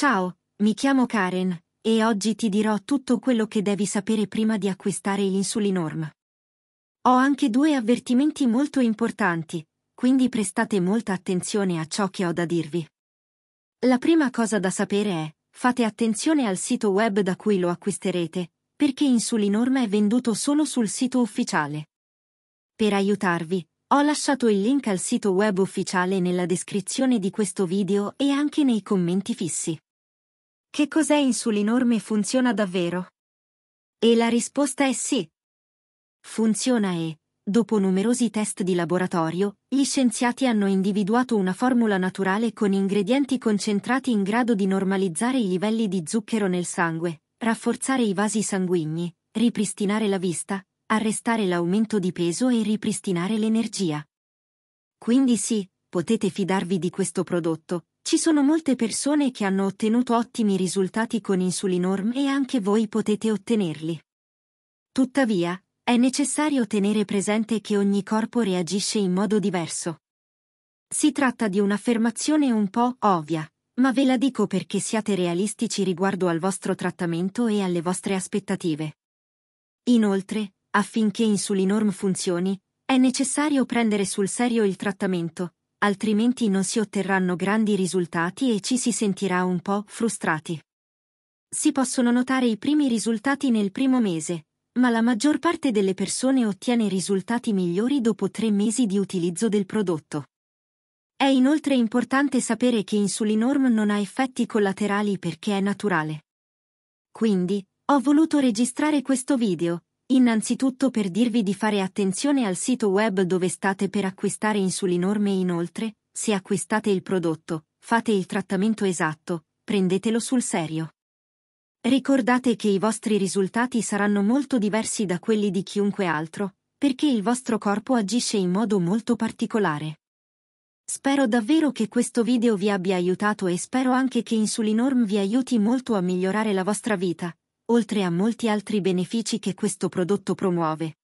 Ciao, mi chiamo Karen, e oggi ti dirò tutto quello che devi sapere prima di acquistare l'insulinorm. Ho anche due avvertimenti molto importanti, quindi prestate molta attenzione a ciò che ho da dirvi. La prima cosa da sapere è, fate attenzione al sito web da cui lo acquisterete, perché Insulinorm è venduto solo sul sito ufficiale. Per aiutarvi, ho lasciato il link al sito web ufficiale nella descrizione di questo video e anche nei commenti fissi. Che cos'è insulinorme funziona davvero? E la risposta è sì. Funziona e, dopo numerosi test di laboratorio, gli scienziati hanno individuato una formula naturale con ingredienti concentrati in grado di normalizzare i livelli di zucchero nel sangue, rafforzare i vasi sanguigni, ripristinare la vista, arrestare l'aumento di peso e ripristinare l'energia. Quindi sì, potete fidarvi di questo prodotto. Ci sono molte persone che hanno ottenuto ottimi risultati con Insulinorm e anche voi potete ottenerli. Tuttavia, è necessario tenere presente che ogni corpo reagisce in modo diverso. Si tratta di un'affermazione un po' ovvia, ma ve la dico perché siate realistici riguardo al vostro trattamento e alle vostre aspettative. Inoltre, affinché Insulinorm funzioni, è necessario prendere sul serio il trattamento, altrimenti non si otterranno grandi risultati e ci si sentirà un po' frustrati. Si possono notare i primi risultati nel primo mese, ma la maggior parte delle persone ottiene risultati migliori dopo tre mesi di utilizzo del prodotto. È inoltre importante sapere che Insulinorm non ha effetti collaterali perché è naturale. Quindi, ho voluto registrare questo video, Innanzitutto per dirvi di fare attenzione al sito web dove state per acquistare insulinorme inoltre, se acquistate il prodotto, fate il trattamento esatto, prendetelo sul serio. Ricordate che i vostri risultati saranno molto diversi da quelli di chiunque altro, perché il vostro corpo agisce in modo molto particolare. Spero davvero che questo video vi abbia aiutato e spero anche che Insulinorm vi aiuti molto a migliorare la vostra vita, oltre a molti altri benefici che questo prodotto promuove.